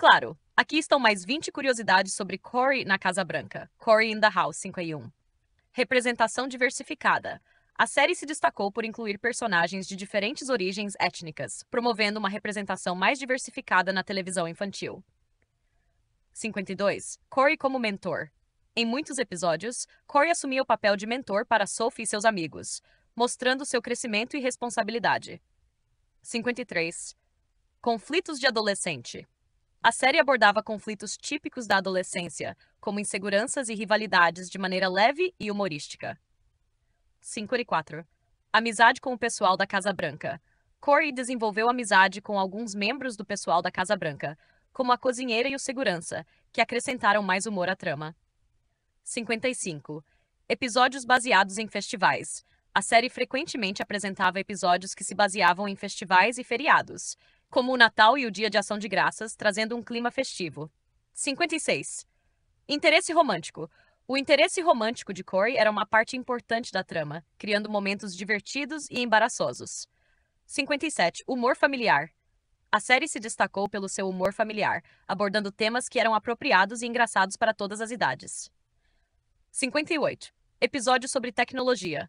Claro, aqui estão mais 20 curiosidades sobre Corey na Casa Branca, Corey in the House 51. Representação diversificada. A série se destacou por incluir personagens de diferentes origens étnicas, promovendo uma representação mais diversificada na televisão infantil. 52. Corey como mentor. Em muitos episódios, Corey assumia o papel de mentor para Sophie e seus amigos, mostrando seu crescimento e responsabilidade. 53. Conflitos de adolescente. A série abordava conflitos típicos da adolescência, como inseguranças e rivalidades, de maneira leve e humorística. 5 e 4. Amizade com o pessoal da Casa Branca. Corey desenvolveu amizade com alguns membros do pessoal da Casa Branca, como a cozinheira e o segurança, que acrescentaram mais humor à trama. 55. Episódios baseados em festivais. A série frequentemente apresentava episódios que se baseavam em festivais e feriados, como o Natal e o Dia de Ação de Graças, trazendo um clima festivo. 56. Interesse romântico. O interesse romântico de Corey era uma parte importante da trama, criando momentos divertidos e embaraçosos. 57. Humor familiar. A série se destacou pelo seu humor familiar, abordando temas que eram apropriados e engraçados para todas as idades. 58. Episódio sobre tecnologia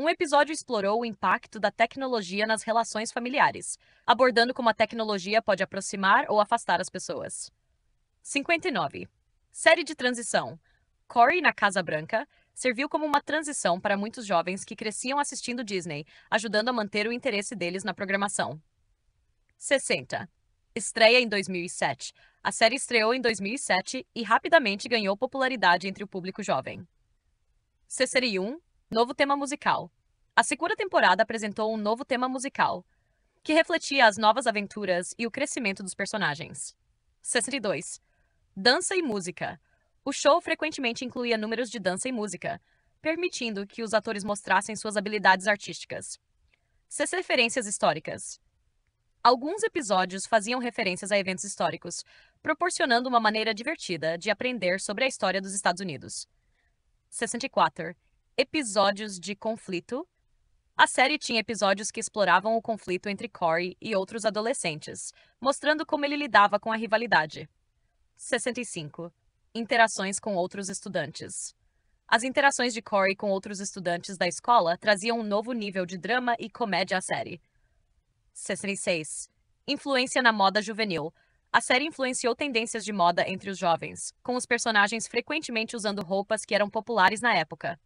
um episódio explorou o impacto da tecnologia nas relações familiares, abordando como a tecnologia pode aproximar ou afastar as pessoas. 59. Série de transição. Corey na Casa Branca serviu como uma transição para muitos jovens que cresciam assistindo Disney, ajudando a manter o interesse deles na programação. 60. Estreia em 2007. A série estreou em 2007 e rapidamente ganhou popularidade entre o público jovem. 61. Novo tema musical. A segunda temporada apresentou um novo tema musical, que refletia as novas aventuras e o crescimento dos personagens. 62. Dança e música. O show frequentemente incluía números de dança e música, permitindo que os atores mostrassem suas habilidades artísticas. 6. Referências históricas. Alguns episódios faziam referências a eventos históricos, proporcionando uma maneira divertida de aprender sobre a história dos Estados Unidos. 64 episódios de conflito. A série tinha episódios que exploravam o conflito entre Corey e outros adolescentes, mostrando como ele lidava com a rivalidade. 65. Interações com outros estudantes. As interações de Corey com outros estudantes da escola traziam um novo nível de drama e comédia à série. 66. Influência na moda juvenil. A série influenciou tendências de moda entre os jovens, com os personagens frequentemente usando roupas que eram populares na época.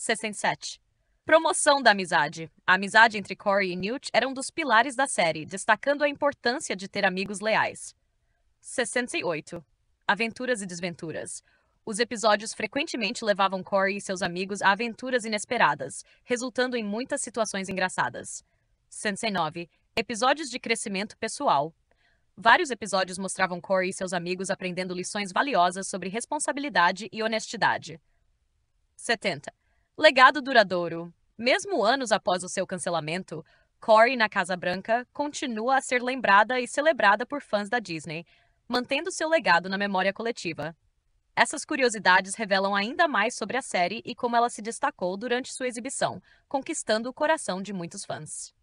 67. Promoção da amizade. A amizade entre Corey e Newt era um dos pilares da série, destacando a importância de ter amigos leais. 68. Aventuras e desventuras. Os episódios frequentemente levavam Corey e seus amigos a aventuras inesperadas, resultando em muitas situações engraçadas. 69. Episódios de crescimento pessoal. Vários episódios mostravam Corey e seus amigos aprendendo lições valiosas sobre responsabilidade e honestidade. 70. Legado duradouro. Mesmo anos após o seu cancelamento, Corey na Casa Branca continua a ser lembrada e celebrada por fãs da Disney, mantendo seu legado na memória coletiva. Essas curiosidades revelam ainda mais sobre a série e como ela se destacou durante sua exibição, conquistando o coração de muitos fãs.